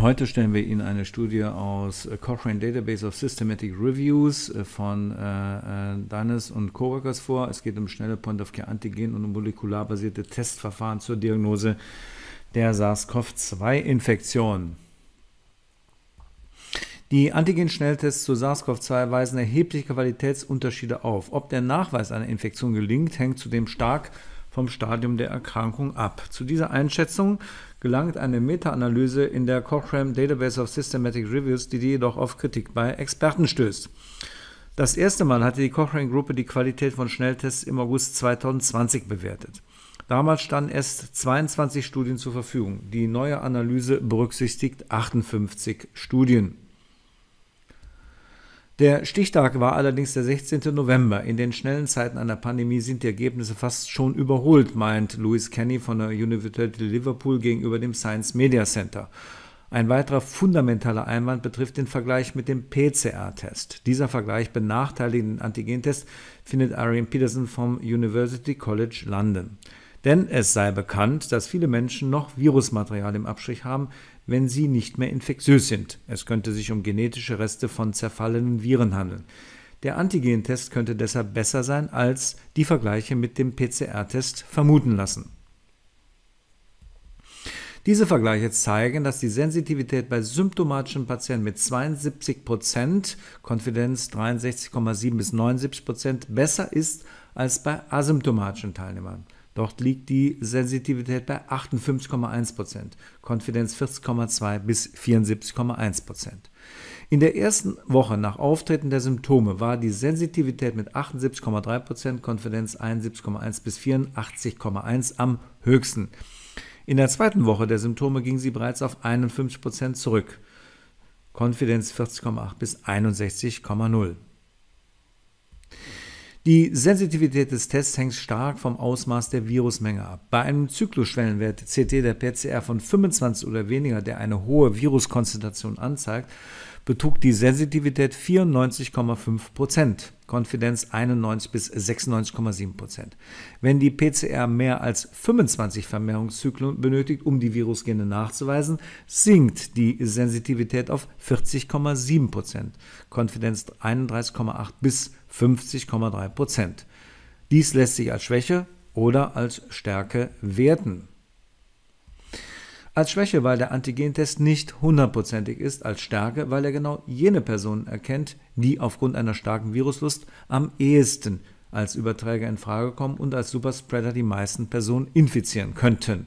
Heute stellen wir Ihnen eine Studie aus äh, Cochrane Database of Systematic Reviews äh, von äh, äh Danes und Coworkers vor. Es geht um schnelle Point-of-Care-Antigen und um molekularbasierte Testverfahren zur Diagnose der SARS-CoV-2-Infektion. Die Antigen-Schnelltests zu SARS-CoV-2 weisen erhebliche Qualitätsunterschiede auf. Ob der Nachweis einer Infektion gelingt, hängt zudem stark von vom Stadium der Erkrankung ab. Zu dieser Einschätzung gelangt eine Meta-Analyse in der Cochrane Database of Systematic Reviews, die jedoch auf Kritik bei Experten stößt. Das erste Mal hatte die Cochrane-Gruppe die Qualität von Schnelltests im August 2020 bewertet. Damals standen erst 22 Studien zur Verfügung. Die neue Analyse berücksichtigt 58 Studien. Der Stichtag war allerdings der 16. November. In den schnellen Zeiten einer Pandemie sind die Ergebnisse fast schon überholt, meint Louis Kenny von der University Liverpool gegenüber dem Science Media Center. Ein weiterer fundamentaler Einwand betrifft den Vergleich mit dem PCR-Test. Dieser Vergleich benachteiligt den Antigentest, findet Irene Peterson vom University College London. Denn es sei bekannt, dass viele Menschen noch Virusmaterial im Abstrich haben, wenn sie nicht mehr infektiös sind. Es könnte sich um genetische Reste von zerfallenen Viren handeln. Der Antigentest könnte deshalb besser sein, als die Vergleiche mit dem PCR-Test vermuten lassen. Diese Vergleiche zeigen, dass die Sensitivität bei symptomatischen Patienten mit 72%, Prozent, Konfidenz 63,7 bis 79% Prozent, besser ist als bei asymptomatischen Teilnehmern. Dort liegt die Sensitivität bei 58,1%, Konfidenz 40,2 bis 74,1%. In der ersten Woche nach Auftreten der Symptome war die Sensitivität mit 78,3%, Konfidenz 71,1 bis 84,1 am höchsten. In der zweiten Woche der Symptome ging sie bereits auf 51% zurück. Konfidenz 40,8 bis 61,0. Die Sensitivität des Tests hängt stark vom Ausmaß der Virusmenge ab. Bei einem Zyklusschwellenwert CT der PCR von 25 oder weniger, der eine hohe Viruskonzentration anzeigt, betrug die Sensitivität 94,5 Prozent. Konfidenz 91 bis 96,7 Prozent. Wenn die PCR mehr als 25 Vermehrungszyklen benötigt, um die Virusgene nachzuweisen, sinkt die Sensitivität auf 40,7 Prozent, Konfidenz 31,8 bis 50,3 Prozent. Dies lässt sich als Schwäche oder als Stärke werten. Als Schwäche, weil der Antigentest nicht hundertprozentig ist, als Stärke, weil er genau jene Personen erkennt, die aufgrund einer starken Viruslust am ehesten als Überträger in Frage kommen und als Superspreader die meisten Personen infizieren könnten.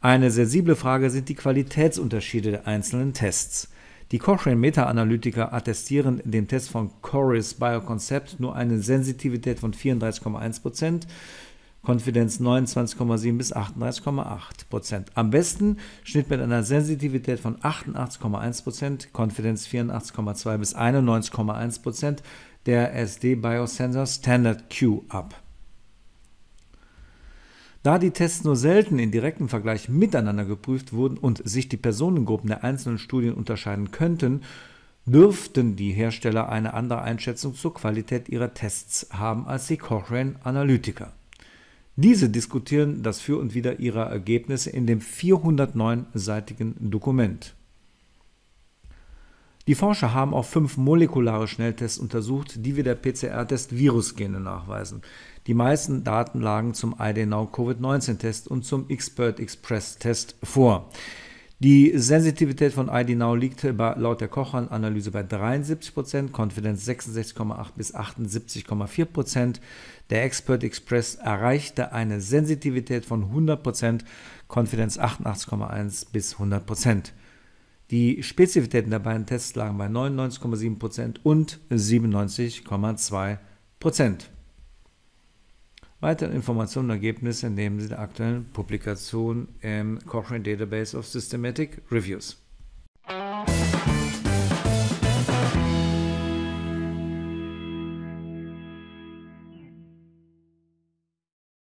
Eine sensible Frage sind die Qualitätsunterschiede der einzelnen Tests. Die Cochrane-Meta-Analytiker attestieren dem Test von Coris Bioconcept nur eine Sensitivität von 34,1%, Prozent. Konfidenz 29,7 bis 38,8 Prozent. Am besten Schnitt mit einer Sensitivität von 88,1 Prozent, Konfidenz 84,2 bis 91,1 Prozent der SD Biosensor Standard Q ab. Da die Tests nur selten in direktem Vergleich miteinander geprüft wurden und sich die Personengruppen der einzelnen Studien unterscheiden könnten, dürften die Hersteller eine andere Einschätzung zur Qualität ihrer Tests haben als die Cochrane Analytiker. Diese diskutieren das Für und Wider ihrer Ergebnisse in dem 409-seitigen Dokument. Die Forscher haben auch fünf molekulare Schnelltests untersucht, die wie der PCR-Test Virusgene nachweisen. Die meisten Daten lagen zum IDNOW-Covid-19-Test und zum Expert-Express-Test vor. Die Sensitivität von ID Now liegt bei, laut der Cochrane-Analyse bei 73%, Konfidenz 66,8 bis 78,4%. Der Expert Express erreichte eine Sensitivität von 100%, Konfidenz 88,1 bis 100%. Die Spezifitäten der beiden Tests lagen bei 99,7% und 97,2%. Weitere Informationen und Ergebnisse nehmen Sie der aktuellen Publikation im Cochrane Database of Systematic Reviews.